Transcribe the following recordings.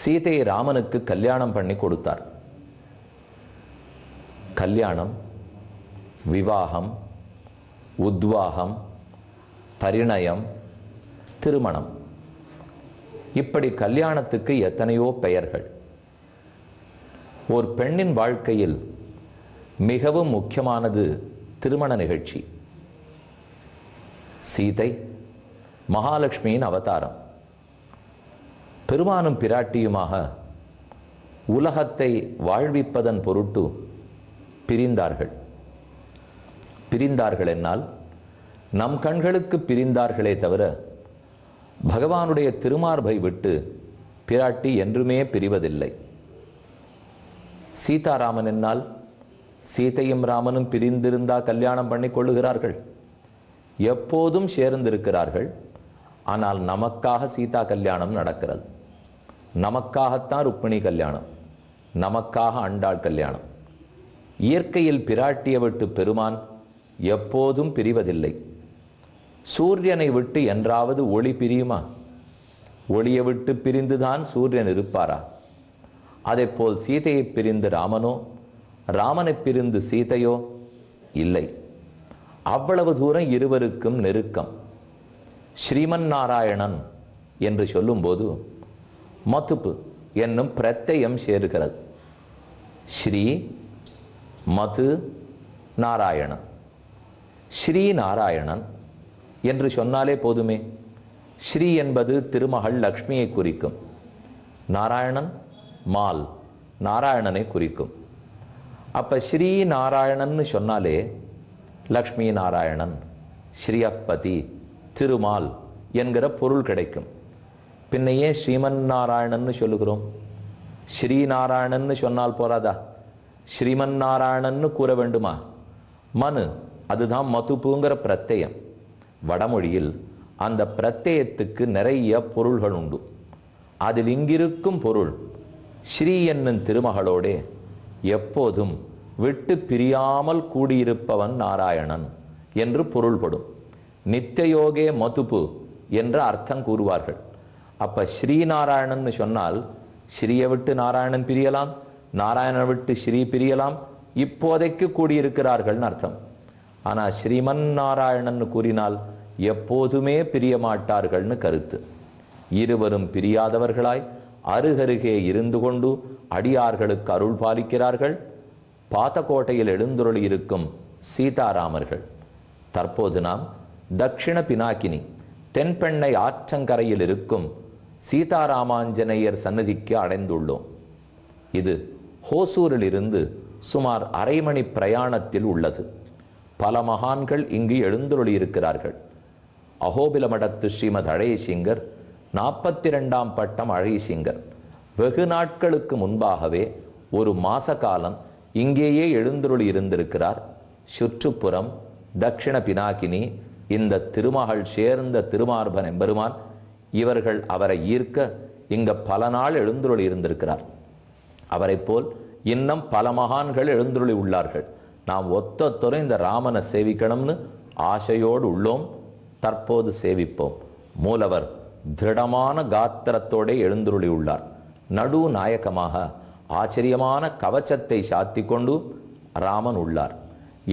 சீதையை ராமனுக்கு கல்யாணம் பண்ணி கொடுத்தார் கல்யாணம் விவாகம் உத்வாகம் பரிணயம் திருமணம் இப்படி கல்யாணத்துக்கு எத்தனையோ பெயர்கள் ஒரு பெண்ணின் வாழ்க்கையில் மிகவும் முக்கியமானது திருமண நிகழ்ச்சி சீதை மகாலட்சுமியின் அவதாரம் பெருமானும் பிராட்டியுமாக உலகத்தை வாழ்விப்பதன் பொருட்டு பிரிந்தார்கள் பிரிந்தார்கள் என்னால் நம் கண்களுக்கு பிரிந்தார்களே தவிர பகவானுடைய திருமார்பை விட்டு பிராட்டி என்றுமே பிரிவதில்லை சீதாராமன் என்னால் சீதையும் ராமனும் பிரிந்திருந்தா கல்யாணம் பண்ணி கொள்ளுகிறார்கள் எப்போதும் சேர்ந்திருக்கிறார்கள் ஆனால் நமக்காக சீதா கல்யாணம் நடக்கிறது நமக்காகத்தான் ருக்மிணி கல்யாணம் நமக்காக அண்டாள் கல்யாணம் இயற்கையில் பிராட்டிய விட்டு பெருமான் எப்போதும் பிரிவதில்லை சூரியனை விட்டு என்றாவது ஒளி பிரியுமா ஒளியை விட்டு பிரிந்துதான் சூரியன் இருப்பாரா போல் சீதையை பிரிந்து ராமனோ ராமனை பிரிந்து சீதையோ இல்லை அவ்வளவு தூரம் இருவருக்கும் நெருக்கம் ஸ்ரீமன் நாராயணன் என்று சொல்லும்போது மதுப்பு என்னும் பிரத்யம் சேருகிறது ஸ்ரீ மது நாராயணன் ஸ்ரீ நாராயணன் என்று சொன்னாலே போதுமே ஸ்ரீ என்பது திருமகள் லக்ஷ்மியை குறிக்கும் நாராயணன் மால் நாராயணனை குறிக்கும் அப்போ ஸ்ரீ நாராயணன்னு சொன்னாலே லக்ஷ்மி நாராயணன் ஸ்ரீ ஸ்ரீயப்பதி திருமால் என்கிற பொருள் கிடைக்கும் பின்னையே ஸ்ரீமன் நாராயணன்னு சொல்லுகிறோம் ஸ்ரீநாராயணன்னு சொன்னால் போறாதா ஸ்ரீமன் நாராயணன்னு கூற வேண்டுமா மனு அதுதான் மதுப்புங்கிற பிரத்தயம் வடமொழியில் அந்த பிரத்தேயத்துக்கு நிறைய பொருள்கள் உண்டு அதில் இங்கிருக்கும் பொருள் ஸ்ரீ என்னும் திருமகளோடே எப்போதும் விட்டு பிரியாமல் கூடியிருப்பவன் நாராயணன் என்று பொருள்படும் நித்தயோகே மதுப்பு என்று அர்த்தம் கூறுவார்கள் அப்ப ஸ்ரீநாராயணன்னு சொன்னால் ஸ்ரீயை விட்டு நாராயணன் பிரியலாம் நாராயணன் விட்டு ஸ்ரீ பிரியலாம் இப்போதைக்கு கூடியிருக்கிறார்கள்னு அர்த்தம் ஆனா ஸ்ரீமன் நாராயணன் கூறினால் எப்போதுமே பிரியமாட்டார்கள்னு கருத்து இருவரும் பிரியாதவர்களாய் அருகருகே இருந்து கொண்டு அடியார்களுக்கு அருள் பாலிக்கிறார்கள் பாத்தக்கோட்டையில் எழுந்துருளி இருக்கும் சீதாராமர்கள் தற்போது நாம் தட்சிண பினாக்கினி தென்பெண்ணை ஆற்றங்கரையில் இருக்கும் சீதாராமாஞ்சனையர் சன்னதிக்கு அடைந்துள்ளோம் இது ஹோசூரில் இருந்து சுமார் அரை மணி பிரயாணத்தில் உள்ளது பல மகான்கள் இங்கு எழுந்துருளியிருக்கிறார்கள் அகோபில மடத்து ஸ்ரீமத் அழகிசிங்கர் நாற்பத்தி ரெண்டாம் பட்டம் அழகிசிங்கர் வெகு நாட்களுக்கு முன்பாகவே ஒரு மாச காலம் இங்கேயே எழுந்துருளி இருந்திருக்கிறார் சுற்றுப்புறம் தட்சிண பினாகினி இந்த திருமகள் சேர்ந்த திருமார்பன் எம்பெருமான் இவர்கள் அவரை ஈர்க்க இங்க பல நாள் எழுந்துருளி இருந்திருக்கிறார் அவரை போல் இன்னும் பல மகான்கள் எழுந்துருளி உள்ளார்கள் நாம் துறை இந்த ராமனை சேவிக்கணும்னு ஆசையோடு உள்ளோம் தற்போது சேவிப்போம் மூலவர் திருடமான காத்திரத்தோடே எழுந்துருளி உள்ளார் நடு நாயகமாக ஆச்சரியமான கவச்சத்தை சாத்தி கொண்டு ராமன் உள்ளார்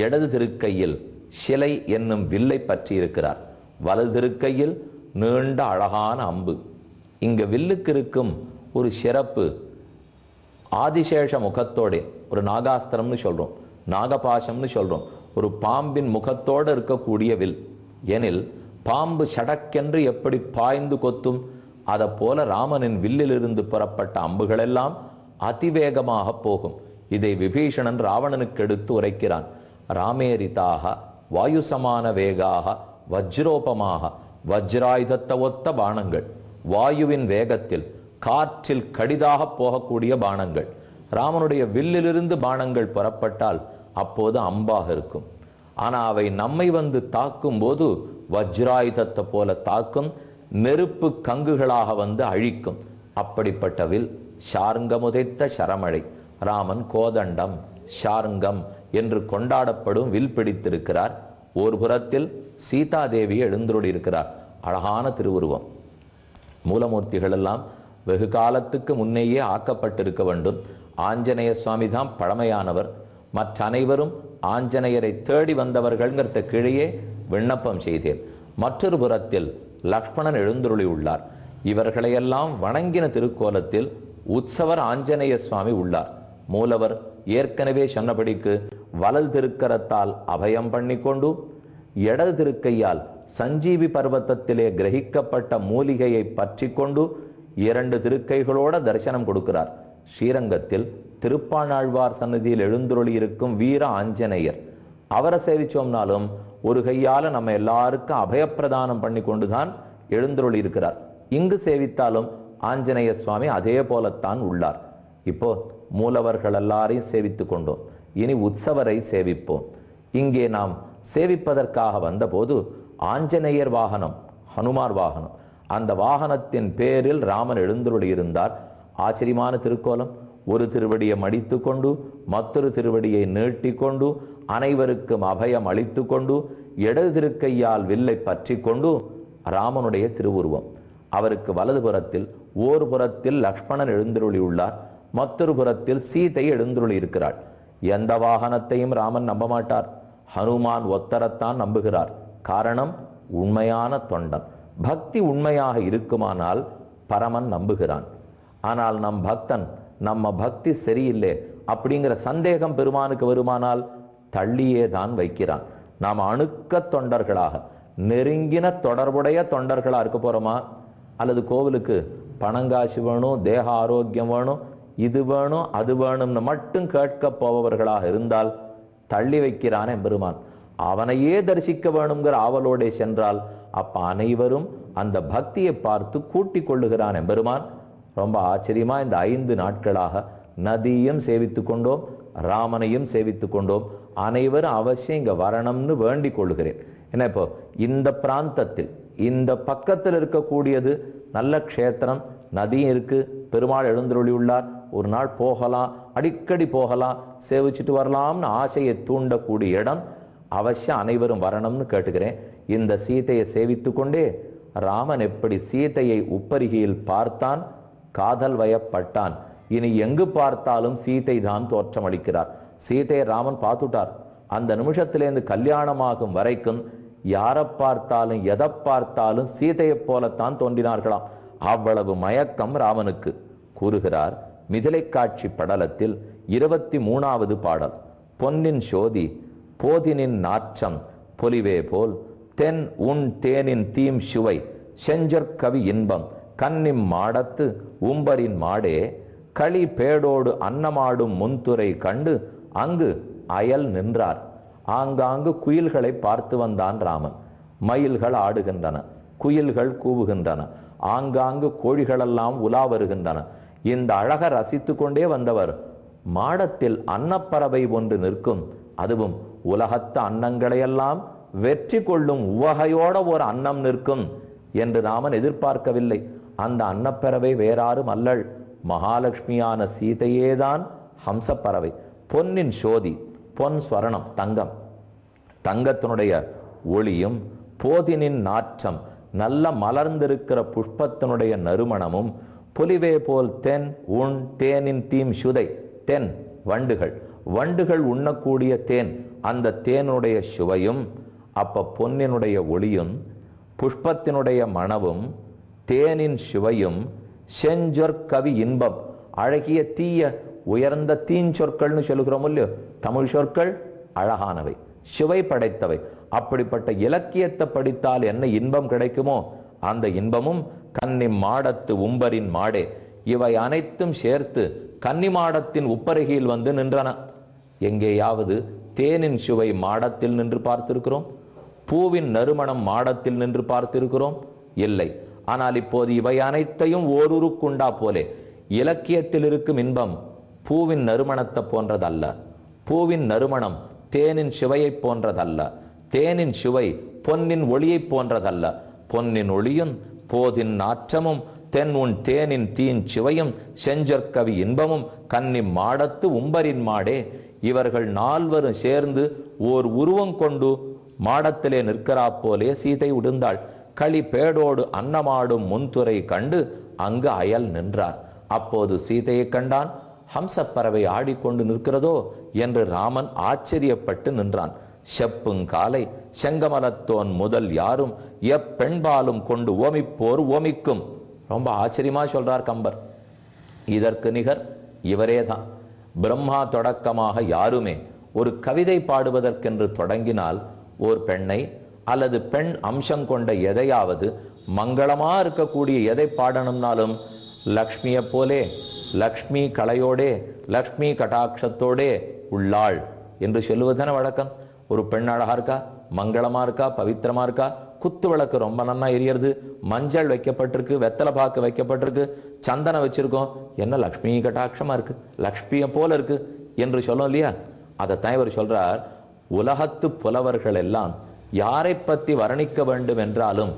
இடது திருக்கையில் சிலை என்னும் வில்லை பற்றியிருக்கிறார் வலது திருக்கையில் நீண்ட அழகான அம்பு இங்க வில்லுக்கு இருக்கும் ஒரு சிறப்பு ஆதிசேஷ முகத்தோடைய ஒரு நாகாஸ்திரம்னு சொல்றோம் நாகபாசம்னு சொல்றோம் ஒரு பாம்பின் முகத்தோடு இருக்கக்கூடிய வில் எனில் பாம்பு சடக்கென்று எப்படி பாய்ந்து கொத்தும் அதை போல ராமனின் வில்லிலிருந்து புறப்பட்ட அம்புகளெல்லாம் அதிவேகமாக போகும் இதை விபீஷணன் ராவணனுக்கு எடுத்து உரைக்கிறான் ராமேரிதாக வாயுசமான வேகாக வஜ்ரோபமாக வஜ்ராயுதத்தை ஒத்த பானங்கள் வாயுவின் வேகத்தில் காற்றில் கடிதாக போகக்கூடிய பானங்கள் ராமனுடைய வில்லிலிருந்து பானங்கள் புறப்பட்டால் அப்போது அம்பாக இருக்கும் ஆனால் அவை நம்மை வந்து தாக்கும் போது வஜ்ராயுதத்தை போல தாக்கும் நெருப்பு கங்குகளாக வந்து அழிக்கும் அப்படிப்பட்ட வில் ஷாருங்கமுதைத்த சரமழை ராமன் கோதண்டம் ஷாருங்கம் என்று கொண்டாடப்படும் வில் பிடித்திருக்கிறார் ஒரு புறத்தில் சீதாதேவி எழுந்தருளி இருக்கிறார் அழகான திருவுருவம் மூலமூர்த்திகள் எல்லாம் வெகு காலத்துக்கு முன்னேயே ஆக்கப்பட்டிருக்க வேண்டும் ஆஞ்சநேய சுவாமி தான் பழமையானவர் மற்ற அனைவரும் ஆஞ்சநேயரை தேடி வந்தவர்கள்ங்கிறத கீழேயே விண்ணப்பம் செய்தேன் மற்றொரு புறத்தில் லக்ஷ்மணன் எழுந்துருளியுள்ளார் இவர்களையெல்லாம் வணங்கின திருக்கோலத்தில் உற்சவர் ஆஞ்சநேய சுவாமி உள்ளார் மூலவர் ஏற்கனவே சொன்னபடிக்கு வலல் திருக்கரத்தால் அபயம் பண்ணிக்கொண்டு இடது திருக்கையால் சஞ்சீவி பர்வத்தத்திலே கிரகிக்கப்பட்ட மூலிகையை பற்றி கொண்டு இரண்டு திருக்கைகளோட தரிசனம் கொடுக்கிறார் ஸ்ரீரங்கத்தில் திருப்பாணாழ்வார் சன்னதியில் எழுந்துருளி இருக்கும் வீர ஆஞ்சநேயர் அவரை சேவிச்சோம்னாலும் ஒரு கையால் நம்ம எல்லாருக்கும் அபயப்பிரதானம் பண்ணி கொண்டுதான் எழுந்துருளி இருக்கிறார் இங்கு சேவித்தாலும் ஆஞ்சநேய சுவாமி அதே போலத்தான் உள்ளார் இப்போ மூலவர்கள் எல்லாரையும் சேவித்து கொண்டோம் இனி உற்சவரை சேவிப்போம் இங்கே நாம் சேவிப்பதற்காக வந்தபோது ஆஞ்சநேயர் வாகனம் ஹனுமார் வாகனம் அந்த வாகனத்தின் பேரில் ராமன் இருந்தார் ஆச்சரியமான திருக்கோலம் ஒரு திருவடியை மடித்து கொண்டு மற்றொரு திருவடியை நீட்டிக்கொண்டு அனைவருக்கும் அபயம் அளித்து கொண்டு இடது திருக்கையால் வில்லை பற்றி கொண்டு ராமனுடைய திருவுருவம் அவருக்கு வலது புறத்தில் ஓர் புறத்தில் லக்ஷ்மணன் எழுந்தருளியுள்ளார் மற்றொரு புறத்தில் சீதை எழுந்துருளி இருக்கிறாள் எந்த வாகனத்தையும் ராமன் நம்ப மாட்டார் ஹனுமான் ஒத்தரத்தான் நம்புகிறார் காரணம் உண்மையான தொண்டன் பக்தி உண்மையாக இருக்குமானால் பரமன் நம்புகிறான் ஆனால் நம் பக்தன் நம்ம பக்தி சரியில்லை அப்படிங்கிற சந்தேகம் பெருமானுக்கு வருமானால் தள்ளியே தான் வைக்கிறான் நாம் அணுக்க தொண்டர்களாக நெருங்கின தொடர்புடைய தொண்டர்களாக இருக்க போகிறோமா அல்லது கோவிலுக்கு பணங்காசு வேணும் தேக ஆரோக்கியம் வேணும் இது வேணும் அது வேணும்னு மட்டும் கேட்க போபவர்களாக இருந்தால் தள்ளி வைக்கிறானே பெருமான் அவனையே தரிசிக்க வேணுங்கிற ஆவலோடே சென்றால் அப்ப அனைவரும் அந்த பக்தியை பார்த்து கூட்டி கொள்ளுகிறான் எம்பெருமான் ரொம்ப ஆச்சரியமா இந்த ஐந்து நாட்களாக நதியும் சேவித்து கொண்டோம் ராமனையும் சேவித்து கொண்டோம் அனைவரும் அவசியம் இங்கே வரணும்னு வேண்டிக் கொள்ளுகிறேன் ஏன்னா இப்போ இந்த பிராந்தத்தில் இந்த பக்கத்தில் இருக்கக்கூடியது நல்ல க்ஷேத்திரம் நதியும் இருக்கு பெருமாள் எழுந்தருளி உள்ளார் ஒரு நாள் போகலாம் அடிக்கடி போகலாம் சேவிச்சுட்டு வரலாம்னு ஆசையை தூண்டக்கூடிய இடம் அவசியம் அனைவரும் வரணும்னு கேட்டுக்கிறேன் இந்த சீதையை சேவித்து கொண்டே ராமன் எப்படி சீதையை உப்பருகியில் பார்த்தான் காதல் வயப்பட்டான் இனி எங்கு பார்த்தாலும் சீதை தான் தோற்றம் அளிக்கிறார் சீதையை ராமன் பார்த்துட்டார் அந்த நிமிஷத்திலேருந்து கல்யாணமாகும் வரைக்கும் யாரை பார்த்தாலும் எதை பார்த்தாலும் சீதையைப் போலத்தான் தோன்றினார்களாம் அவ்வளவு மயக்கம் ராமனுக்கு கூறுகிறார் மிதிலை காட்சி படலத்தில் இருபத்தி மூணாவது பாடல் பொன்னின் சோதி போதினின் நாற்றம் பொலிவே போல் தென் உன் தேனின் தீம் சுவை செஞ்சற்கவி இன்பம் கண்ணின் மாடத்து உம்பரின் மாடே களி பேடோடு அன்னமாடும் முன்துறை கண்டு அங்கு அயல் நின்றார் ஆங்காங்கு குயில்களை பார்த்து வந்தான் ராமன் மயில்கள் ஆடுகின்றன குயில்கள் கூவுகின்றன ஆங்காங்கு கோழிகளெல்லாம் உலா வருகின்றன இந்த அழக ரசித்து கொண்டே வந்தவர் மாடத்தில் அன்னப்பறவை ஒன்று நிற்கும் அதுவும் உலகத்து அன்னங்களையெல்லாம் வெற்றி கொள்ளும் உவகையோட ஒரு அன்னம் நிற்கும் என்று ராமன் எதிர்பார்க்கவில்லை அந்த அன்னப்பறவை வேறாரும் அல்லள் மகாலட்சுமியான சீதையேதான் ஹம்சப்பறவை பொன்னின் சோதி பொன் ஸ்வரணம் தங்கம் தங்கத்தினுடைய ஒளியும் போதினின் நாற்றம் நல்ல மலர்ந்திருக்கிற புஷ்பத்தினுடைய நறுமணமும் பொலிவே போல் தென் உண் தேனின் தீம் சுதை தென் வண்டுகள் வண்டுகள் உண்ணக்கூடிய தேன் அந்த தேனுடைய சுவையும் அப்போ பொன்னினுடைய ஒளியும் புஷ்பத்தினுடைய மணவும் தேனின் சுவையும் செஞ்சொற்கவி இன்பம் அழகிய தீய உயர்ந்த தீஞ்சொற்கள்னு சொல்லுகிறோம் இல்லையோ தமிழ் சொற்கள் அழகானவை சுவை படைத்தவை அப்படிப்பட்ட இலக்கியத்தை படித்தால் என்ன இன்பம் கிடைக்குமோ அந்த இன்பமும் கன்னி மாடத்து உம்பரின் மாடே இவை அனைத்தும் சேர்த்து கன்னி மாடத்தின் உப்பருகியில் வந்து நின்றன எங்கேயாவது தேனின் சுவை மாடத்தில் நின்று பார்த்திருக்கிறோம் பூவின் நறுமணம் மாடத்தில் நின்று பார்த்திருக்கிறோம் இல்லை ஆனால் இப்போது இவை அனைத்தையும் ஓருருக்குண்டா போலே இலக்கியத்தில் இருக்கும் இன்பம் பூவின் நறுமணத்தை போன்றதல்ல பூவின் நறுமணம் தேனின் சுவையைப் போன்றதல்ல தேனின் சுவை பொன்னின் ஒளியைப் போன்றதல்ல பொன்னின் ஒளியும் போதின் நாற்றமும் தென் உன் தேனின் தீன் சிவையும் செஞ்சற்கவி இன்பமும் கன்னி மாடத்து உம்பரின் மாடே இவர்கள் நால்வரும் சேர்ந்து ஓர் உருவம் கொண்டு மாடத்திலே நிற்கிறா போலே சீதை உடுந்தாள் களி பேடோடு அன்னமாடும் முன்துறை கண்டு அங்கு அயல் நின்றார் அப்போது சீதையை கண்டான் ஹம்சப்பறவை ஆடிக்கொண்டு நிற்கிறதோ என்று ராமன் ஆச்சரியப்பட்டு நின்றான் செப்புங்காலை செங்கமலத்தோன் முதல் யாரும் எப்பெண்பாலும் கொண்டு ஓமிப்போர் ஓமிக்கும் ரொம்ப ஆச்சரியமா சொல்றார் கம்பர் இதற்கு நிகர் இவரே தான் பிரம்மா தொடக்கமாக யாருமே ஒரு கவிதை பாடுவதற்கென்று தொடங்கினால் ஓர் பெண்ணை அல்லது பெண் அம்சம் கொண்ட எதையாவது மங்களமா இருக்கக்கூடிய எதை பாடணும்னாலும் லக்ஷ்மியை போலே லக்ஷ்மி கலையோடே லக்ஷ்மி கட்டாட்சத்தோடே உள்ளாள் என்று சொல்லுவதுதான வழக்கம் ஒரு பெண் அழகா இருக்கா மங்களமா இருக்கா பவித்திரமா இருக்கா குத்து விளக்கு ரொம்ப நன்னா எரியறது மஞ்சள் வைக்கப்பட்டிருக்கு வெத்தலை பாக்கு வைக்கப்பட்டிருக்கு சந்தனம் வச்சிருக்கோம் என்ன லக்ஷ்மி கட்டாட்சமா இருக்கு லக்ஷ்மியை போல இருக்கு என்று சொல்லும் இல்லையா அதைத்தான் இவர் சொல்றார் உலகத்து புலவர்கள் எல்லாம் யாரை பற்றி வர்ணிக்க வேண்டும் என்றாலும்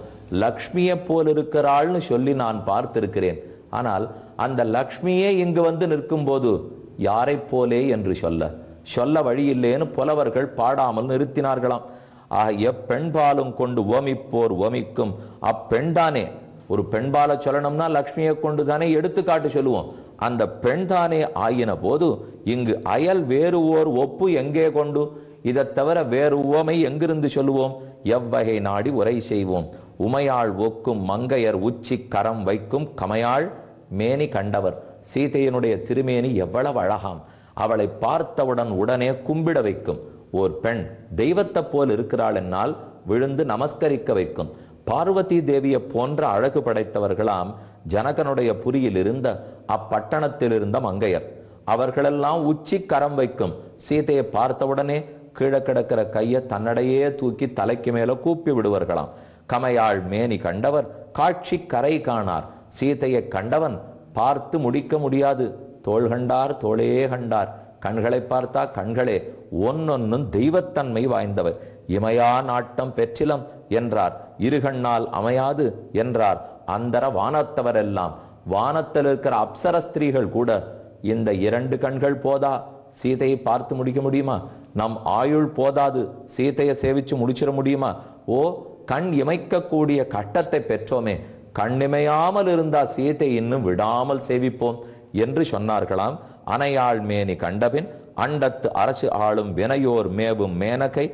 லக்ஷ்மியை போல் இருக்கிறாள்னு சொல்லி நான் பார்த்திருக்கிறேன் ஆனால் அந்த லக்ஷ்மியே இங்கு வந்து நிற்கும் போது யாரை போலே என்று சொல்ல சொல்ல வழியில்லேன்னு புலவர்கள் பாடாமல் நிறுத்தினார்களாம் ஆக எப்பெண்பாலும் கொண்டு ஓமிப்போர் ஓமிக்கும் அப்பெண்தானே ஒரு பெண்பால சொல்லணும்னா லக்ஷ்மியை கொண்டு தானே எடுத்துக்காட்டு சொல்லுவோம் அந்த பெண் தானே ஆயின போது இங்கு அயல் வேறு ஓர் ஒப்பு எங்கே கொண்டு இதை தவிர வேறு உவமை எங்கிருந்து சொல்லுவோம் எவ்வகை நாடி உரை செய்வோம் உமையாள் ஒக்கும் மங்கையர் உச்சி கரம் வைக்கும் கமையாள் மேனி கண்டவர் சீதையனுடைய திருமேனி எவ்வளவு அழகாம் அவளை பார்த்தவுடன் உடனே கும்பிட வைக்கும் ஓர் பெண் தெய்வத்தை போல் இருக்கிறாள் என்னால் விழுந்து நமஸ்கரிக்க வைக்கும் பார்வதி தேவியை போன்ற அழகு படைத்தவர்களாம் ஜனகனுடைய புரியில் இருந்த அப்பட்டணத்தில் இருந்த மங்கையர் அவர்களெல்லாம் உச்சி கரம் வைக்கும் சீதையை பார்த்தவுடனே கீழே கிடக்கிற கையை தன்னடையே தூக்கி தலைக்கு மேல கூப்பி விடுவார்களாம் கமையாள் மேனி கண்டவர் காட்சி கரை காணார் சீதையை கண்டவன் பார்த்து முடிக்க முடியாது தோள் கண்டார் தோளே கண்டார் கண்களை பார்த்தா கண்களே ஒன்னொன்னும் தெய்வத்தன்மை வாய்ந்தவர் இமையா நாட்டம் பெற்றிலம் என்றார் இருகண்ணால் அமையாது என்றார் அந்தர வானத்தவர் எல்லாம் வானத்தில் இருக்கிற அப்சர ஸ்திரீகள் கூட இந்த இரண்டு கண்கள் போதா சீதையை பார்த்து முடிக்க முடியுமா நம் ஆயுள் போதாது சீதையை சேவிச்சு முடிச்சிட முடியுமா ஓ கண் இமைக்கக்கூடிய கட்டத்தை பெற்றோமே கண்ணிமையாமல் இருந்தா சீதை இன்னும் விடாமல் சேவிப்போம் என்று சொன்னார்களாம் அணையாள் மேனி கண்டபின் அண்டத்து அரசு ஆளும் வினையோர் மேவும் மேனகை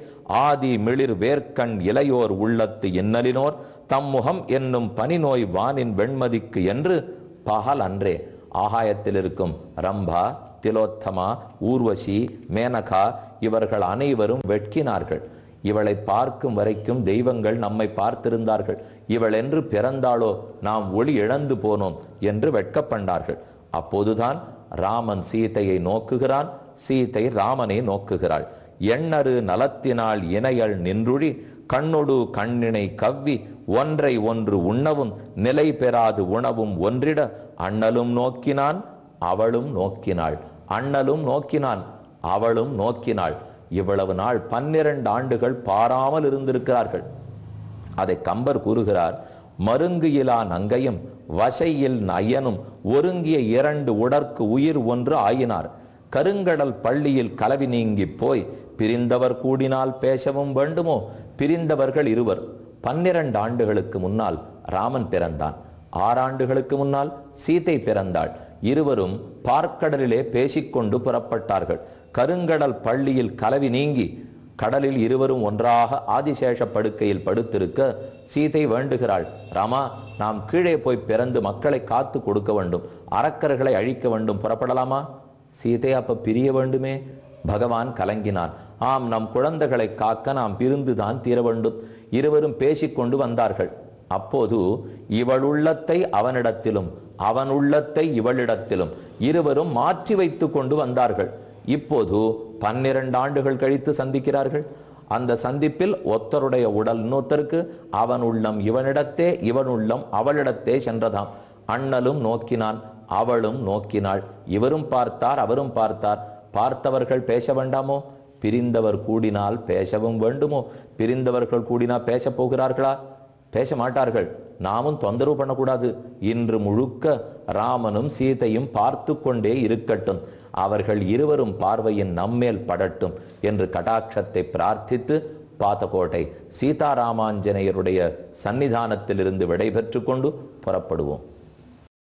ஆதி மிளிர் வேர்க்கண் இளையோர் உள்ளத்து இன்னலினோர் தம்முகம் என்னும் பனிநோய் வானின் வெண்மதிக்கு என்று பகல் அன்றே ஆகாயத்தில் இருக்கும் ரம்பா திலோத்தமா ஊர்வசி மேனகா இவர்கள் அனைவரும் வெட்கினார்கள் இவளை பார்க்கும் வரைக்கும் தெய்வங்கள் நம்மை பார்த்திருந்தார்கள் இவள் என்று பிறந்தாளோ நாம் ஒளி இழந்து போனோம் என்று வெட்கப்பண்டார்கள் அப்போதுதான் ராமன் சீதையை நோக்குகிறான் சீதை ராமனை நோக்குகிறாள் எண்ணறு நலத்தினால் இணையல் நின்றுழி கண்ணொடு கண்ணினை கவ்வி ஒன்றை ஒன்று உண்ணவும் நிலை பெறாது உணவும் ஒன்றிட அண்ணலும் நோக்கினான் அவளும் நோக்கினாள் அண்ணலும் நோக்கினான் அவளும் நோக்கினாள் இவ்வளவு நாள் பன்னிரண்டு ஆண்டுகள் பாராமல் இருந்திருக்கிறார்கள் அதை கம்பர் கூறுகிறார் மருங்கு இலா நங்கையும் வசையில் நயனும் ஒருங்கிய இரண்டு உடற்கு உயிர் ஒன்று ஆயினார் கருங்கடல் பள்ளியில் கலவி நீங்கி போய் பிரிந்தவர் கூடினால் பேசவும் வேண்டுமோ பிரிந்தவர்கள் இருவர் பன்னிரண்டு ஆண்டுகளுக்கு முன்னால் ராமன் பிறந்தான் ஆறாண்டுகளுக்கு முன்னால் சீதை பிறந்தாள் இருவரும் பார்க்கடலிலே பேசிக்கொண்டு புறப்பட்டார்கள் கருங்கடல் பள்ளியில் கலவி நீங்கி கடலில் இருவரும் ஒன்றாக ஆதிசேஷ படுக்கையில் படுத்திருக்க சீதை வேண்டுகிறாள் ராமா நாம் கீழே போய் பிறந்து மக்களை காத்து கொடுக்க வேண்டும் அரக்கர்களை அழிக்க வேண்டும் புறப்படலாமா சீதை அப்ப பிரிய வேண்டுமே பகவான் கலங்கினான் ஆம் நம் குழந்தைகளை காக்க நாம் பிரிந்துதான் தீர வேண்டும் இருவரும் பேசிக்கொண்டு வந்தார்கள் அப்போது இவள் உள்ளத்தை அவனிடத்திலும் அவன் உள்ளத்தை இவளிடத்திலும் இருவரும் மாற்றி வைத்து கொண்டு வந்தார்கள் இப்போது பன்னிரண்டு ஆண்டுகள் கழித்து சந்திக்கிறார்கள் அந்த சந்திப்பில் ஒத்தருடைய உடல் இன்னொத்தருக்கு அவன் உள்ளம் இவனிடத்தே இவன் உள்ளம் அவளிடத்தே சென்றதாம் அண்ணலும் நோக்கினான் அவளும் நோக்கினாள் இவரும் பார்த்தார் அவரும் பார்த்தார் பார்த்தவர்கள் பேச வேண்டாமோ பிரிந்தவர் கூடினால் பேசவும் வேண்டுமோ பிரிந்தவர்கள் கூடினா பேச போகிறார்களா பேச மாட்டார்கள் நாமும் தொந்தரவு பண்ணக்கூடாது இன்று முழுக்க ராமனும் சீதையும் பார்த்து கொண்டே இருக்கட்டும் அவர்கள் இருவரும் பார்வையின் நம்மேல் படட்டும் என்று கடாட்சத்தை பிரார்த்தித்து பாத்தகோட்டை சீதாராமாஞ்சனையருடைய சன்னிதானத்திலிருந்து விடைபெற்று கொண்டு புறப்படுவோம்